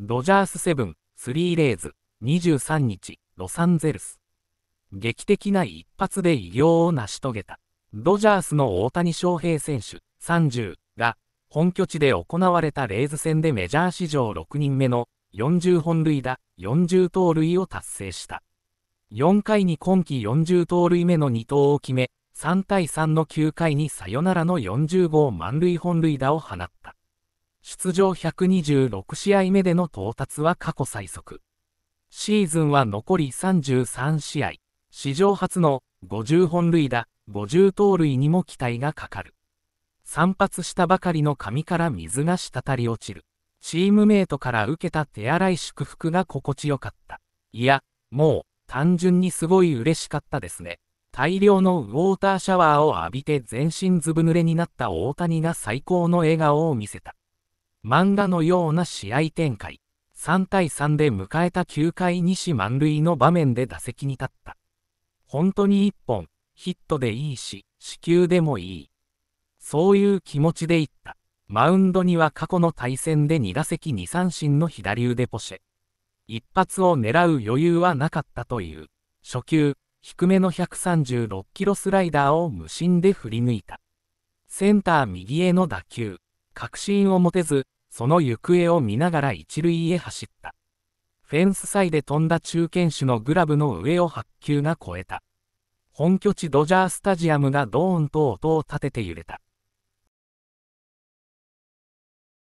ドジャースセブン、スリーレイズ、23日、ロサンゼルス。劇的な一発で偉業を成し遂げた。ドジャースの大谷翔平選手、30が、本拠地で行われたレイズ戦でメジャー史上6人目の40本塁打、40盗塁を達成した。4回に今季40盗塁目の2投を決め、3対3の9回にサヨナラの40号満塁本塁打を放った。出場126試合目での到達は過去最速。シーズンは残り33試合、史上初の50本塁打、50盗塁にも期待がかかる。散髪したばかりの髪から水が滴り落ちる。チームメイトから受けた手荒い祝福が心地よかった。いや、もう、単純にすごい嬉しかったですね。大量のウォーターシャワーを浴びて全身ずぶ濡れになった大谷が最高の笑顔を見せた。漫画のような試合展開。3対3で迎えた9回西満塁の場面で打席に立った。本当に1本、ヒットでいいし、死球でもいい。そういう気持ちでいった。マウンドには過去の対戦で2打席2三振の左腕ポシェ。一発を狙う余裕はなかったという。初球、低めの136キロスライダーを無心で振り抜いた。センター右への打球。確信を持てず、その行方を見ながら一塁へ走った。フェンス際で飛んだ中堅手のグラブの上を白球が越えた。本拠地ドジャースタジアムがドーンと音を立てて揺れた。